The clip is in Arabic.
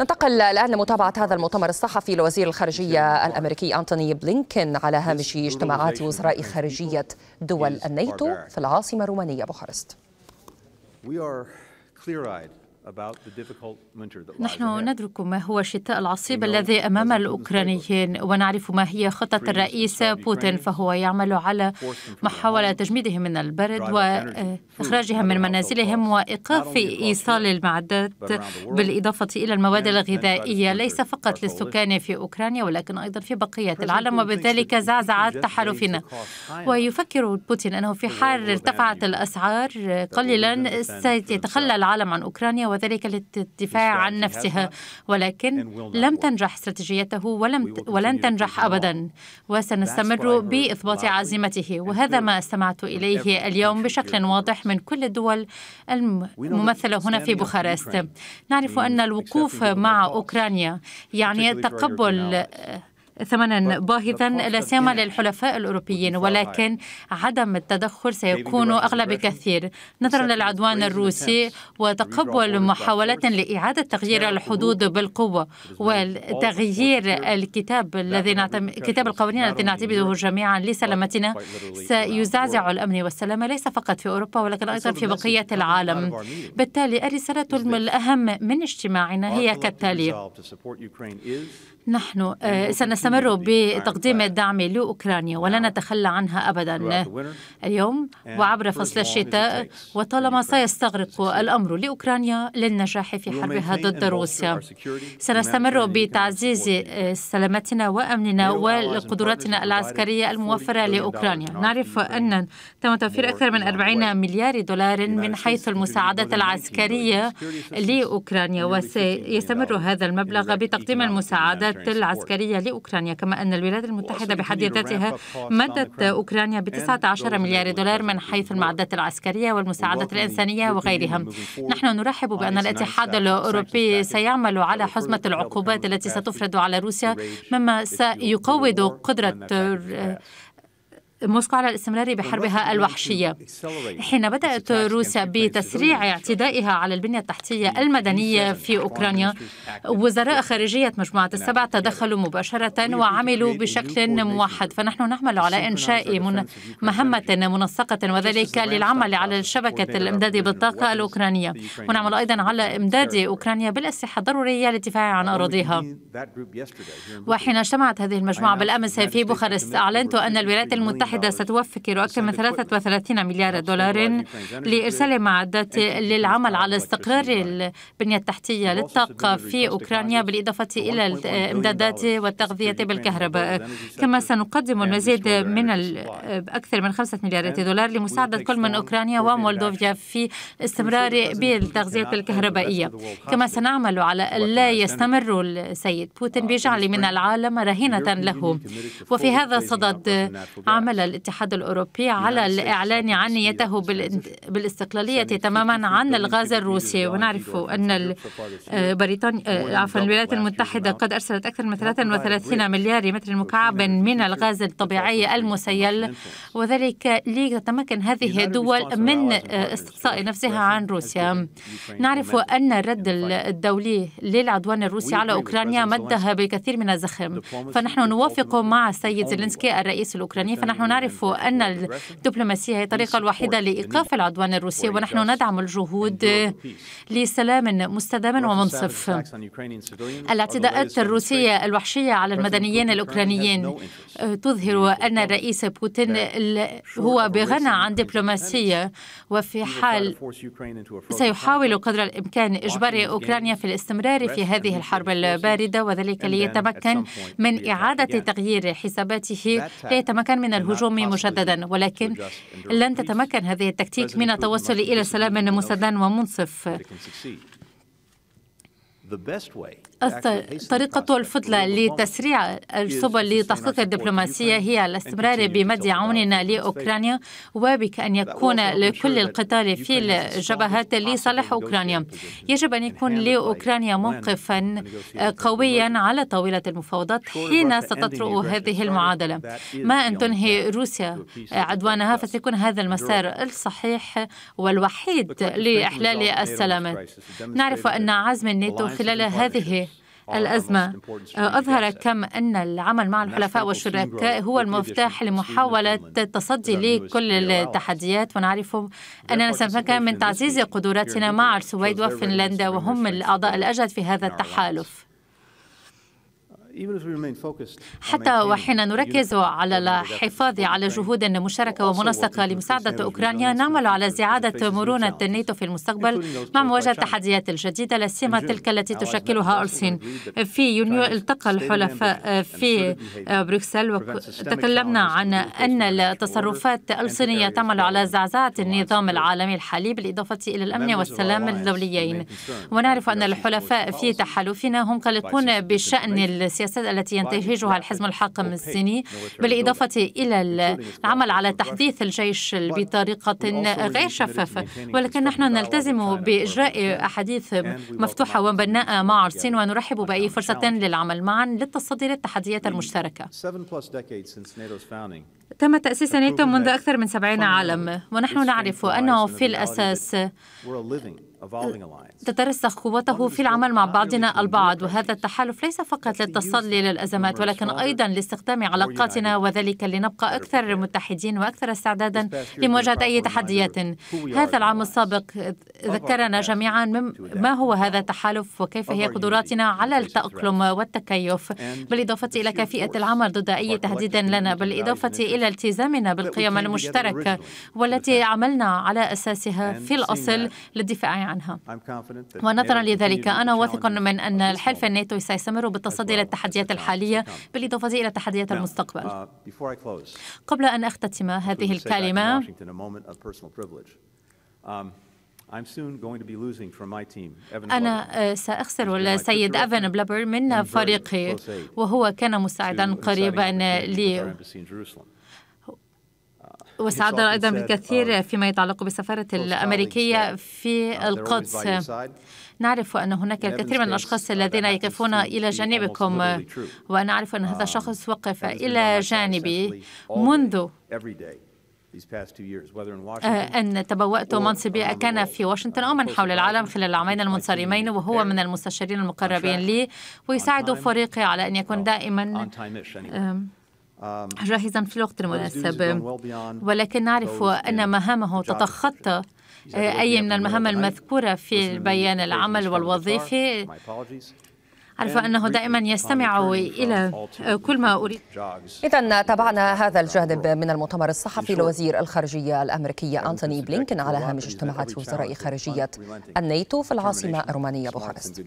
ننتقل الآن لمتابعة هذا المؤتمر الصحفي لوزير الخارجية الأمريكي أنتوني بلينكن على هامش اجتماعات وزراء خارجية دول الناتو في العاصمة الرومانية بوخارست. نحن ندرك ما هو الشتاء العصيب الذي أمام الأوكرانيين ونعرف ما هي خطة الرئيس بوتين فهو يعمل على محاولة تجميدهم من البرد وإخراجهم من منازلهم وإيقاف إيصال المعدات بالإضافة إلى المواد الغذائية ليس فقط للسكان في أوكرانيا ولكن أيضا في بقية العالم وبذلك زعزعت تحالفنا ويفكر بوتين أنه في حال ارتفعت الأسعار قليلا سيتخلى العالم عن أوكرانيا وذلك للدفاع عن نفسها ولكن لم تنجح استراتيجيته ولم ولن تنجح أبدا وسنستمر بإثبات عزيمته وهذا ما استمعت إليه اليوم بشكل واضح من كل الدول الممثلة هنا في بوخارست نعرف أن الوقوف مع أوكرانيا يعني تقبل ثمنا باهظا لا سيما للحلفاء الاوروبيين ولكن عدم التدخل سيكون اغلى بكثير نظرا للعدوان الروسي وتقبل محاولات لاعاده تغيير الحدود بالقوه وتغيير الكتاب الذي كتاب القوانين التي نعتمده جميعا لسلامتنا سيزعزع الامن والسلامه ليس فقط في اوروبا ولكن ايضا في بقيه العالم بالتالي الرساله الاهم من اجتماعنا هي كالتالي نحن آه، سنستمر يعني بتقديم الدعم لأوكرانيا ولا نعم. نتخلى عنها أبدا اليوم وعبر فصل الشتاء وطالما سيستغرق الأمر لأوكرانيا للنجاح في حربها ضد روسيا سنستمر بتعزيز آه، سلامتنا وأمننا وقدراتنا العسكرية الموفرة لأوكرانيا نعرف أن تم توفير أكثر من 40 مليار دولار من حيث المساعدات العسكرية لأوكرانيا وسيستمر هذا المبلغ بتقديم المساعدات التدريبات العسكرية لأوكرانيا كما أن الولايات المتحدة بحد ذاتها مدت أوكرانيا ب 19 مليار دولار من حيث المعدات العسكرية والمساعدات الإنسانية وغيرها نحن نرحب بأن الاتحاد الأوروبي سيعمل على حزمة العقوبات التي ستفرض على روسيا مما سيقوض قدرة موسكو على الاستمرار بحربها الوحشية حين بدأت روسيا بتسريع اعتدائها على البنية التحتية المدنية في أوكرانيا وزراء خارجية مجموعة السبع تدخلوا مباشرة وعملوا بشكل موحد فنحن نعمل على إنشاء من مهمة منسقة وذلك للعمل على شبكة الإمداد بالطاقة الأوكرانية ونعمل أيضا على إمداد أوكرانيا بالأسلحة الضرورية للدفاع عن أراضيها وحين اجتمعت هذه المجموعة بالأمس في بوخارست أعلنت أن الولايات المتحدة المتحدة نعم. ستوفر نعم، يعني يعني يعني أكثر من 33 مليار دولار لإرسال معدات للعمل على استقرار البنية التحتية للطاقة في أوكرانيا بالإضافة إلى الإمدادات والتغذية بالكهرباء كما سنقدم المزيد من أكثر من 5 مليارات دولار لمساعدة كل من أوكرانيا ومولدوفيا في استمرار بالتغذية الكهربائية كما سنعمل على ألا يستمر السيد بوتين بجعل من العالم رهينة له وفي هذا الصدد عمل على الاتحاد الأوروبي يعني على الإعلان عن نيته بالاستقلالية تماما عن الغاز الروسي ونعرف أن آه، بريطانيا آه، عفوا الولايات المتحدة قد أرسلت أكثر من 33 مليار متر مكعب من الغاز الطبيعي المسيل وذلك لتتمكن هذه الدول من آه، استقصاء نفسها عن روسيا نعرف أن الرد الدولي للعدوان الروسي على أوكرانيا مدها بكثير من الزخم فنحن نوافق مع السيد زيلينسكي الرئيس الأوكراني فنحن نعرف أن الدبلوماسية هي الطريقة الوحيدة لإيقاف العدوان الروسي ونحن ندعم الجهود لسلام مستدام ومنصف الاعتداءات الروسية الوحشية على المدنيين الأوكرانيين آه، تظهر أن الرئيس بوتين هو بغنى عن دبلوماسية وفي حال سيحاول قدر الإمكان إجبار أوكرانيا في الاستمرار في هذه الحرب الباردة وذلك ليتمكن من إعادة تغيير حساباته ليتمكن من الهجوم الهجوم مجددا ولكن لن تتمكن هذه التكتيك من التوصل إلى سلام مسدد ومنصف الطريقة الفضلى لتسريع السبل لتحقيق الدبلوماسية هي الاستمرار بمد عوننا لأوكرانيا وبك أن يكون لكل القتال في الجبهات لصالح أوكرانيا يجب أن يكون لأوكرانيا موقفا قويا على طاولة المفاوضات حين ستطرق هذه المعادلة ما أن تنهي روسيا عدوانها فسيكون هذا المسار الصحيح والوحيد لإحلال السلامات نعرف أن عزم الناتو خلال هذه الأزمة أظهر كم أن العمل مع الحلفاء والشركاء هو المفتاح لمحاولة التصدي لكل التحديات ونعرف أننا سنفكر من تعزيز قدراتنا مع السويد وفنلندا وهم الأعضاء الأجد في هذا التحالف حتى وحين نركز على الحفاظ على جهود مشتركة ومنسقة لمساعدة أوكرانيا نعمل على زيادة مرونة الناتو في المستقبل مع مواجهة التحديات الجديدة لا سيما تلك التي تشكلها الصين في يونيو التقى الحلفاء في بروكسل وتكلمنا عن أن التصرفات الصينية تعمل على زعزعة النظام العالمي الحالي بالإضافة إلى الأمن والسلام الدوليين ونعرف أن الحلفاء في تحالفنا هم قلقون بشأن السياسة السياسات التي ينتهجها الحزب الحاكم الصيني بالإضافة إلى العمل على تحديث الجيش بطريقة غير شفافة ولكن نحن نلتزم بإجراء أحاديث مفتوحة وبناء مع الصين ونرحب بأي فرصة للعمل معا للتصدي للتحديات المشتركة تم تأسيس ناتو منذ أكثر من سبعين عاما ونحن نعرف أنه في الأساس تترسخ قوته في العمل مع بعضنا البعض وهذا التحالف ليس فقط للتصدي للأزمات ولكن أيضا لاستخدام علاقاتنا وذلك لنبقى أكثر متحدين وأكثر استعدادا لمواجهة أي تحديات هذا العام السابق ذكرنا جميعا ما هو هذا التحالف وكيف هي قدراتنا على التأقلم والتكيف بالإضافة إلى كيفية العمل ضد أي تهديد لنا بالإضافة إلى التزامنا بالقيم المشتركة والتي عملنا على أساسها في الأصل للدفاع عنها ونظرا لذلك أنا واثق من أن الحلف الناتوي سيستمر بالتصدي للتحديات الحالية بالإضافة إلى تحديات المستقبل uh, قبل أن أختتم هذه الكلمة um, أنا آه، سأخسر السيد أفن بلبر من فريقي وهو كان مساعدا قريبا لي وساعدنا أيضا بالكثير um, فيما يتعلق بالسفارة الأمريكية في القدس نعرف أن هناك الكثير من الأشخاص uh, الذين يقفون إلى جانبكم وأنا أعرف أن هذا um, الشخص وقف إلى جانبي منذ آه، أن تبوأت منصبي كان في واشنطن أو من حول العالم خلال العامين المنصرمين وهو من المستشارين المقربين لي ويساعد فريقي على أن يكون دائما جاهزا في الوقت المناسب ولكن نعرف أن مهامه تتخطى أي من المهام المذكورة في بيان العمل والوظيفي أعرف أنه دائما يستمع إلى كل ما أريد إذا تابعنا هذا الجانب من المؤتمر الصحفي لوزير الخارجية الأمريكية أنتوني بلينكن على هامش اجتماعات وزراء خارجية الناتو في العاصمة الرومانية بوخارست